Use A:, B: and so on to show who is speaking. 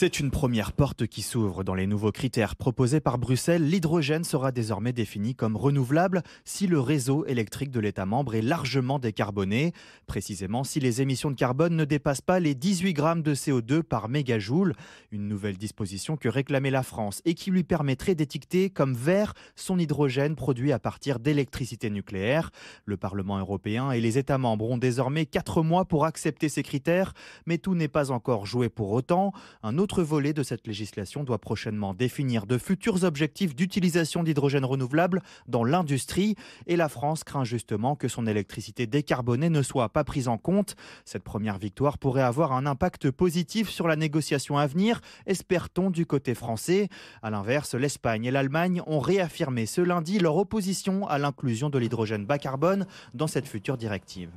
A: C'est une première porte qui s'ouvre. Dans les nouveaux critères proposés par Bruxelles, l'hydrogène sera désormais défini comme renouvelable si le réseau électrique de l'État membre est largement décarboné, précisément si les émissions de carbone ne dépassent pas les 18 grammes de CO2 par mégajoule, une nouvelle disposition que réclamait la France et qui lui permettrait d'étiqueter comme vert son hydrogène produit à partir d'électricité nucléaire. Le Parlement européen et les États membres ont désormais 4 mois pour accepter ces critères, mais tout n'est pas encore joué pour autant. Un autre autre volet de cette législation doit prochainement définir de futurs objectifs d'utilisation d'hydrogène renouvelable dans l'industrie et la France craint justement que son électricité décarbonée ne soit pas prise en compte. Cette première victoire pourrait avoir un impact positif sur la négociation à venir, espère-t-on du côté français. À l'inverse, l'Espagne et l'Allemagne ont réaffirmé ce lundi leur opposition à l'inclusion de l'hydrogène bas carbone dans cette future directive.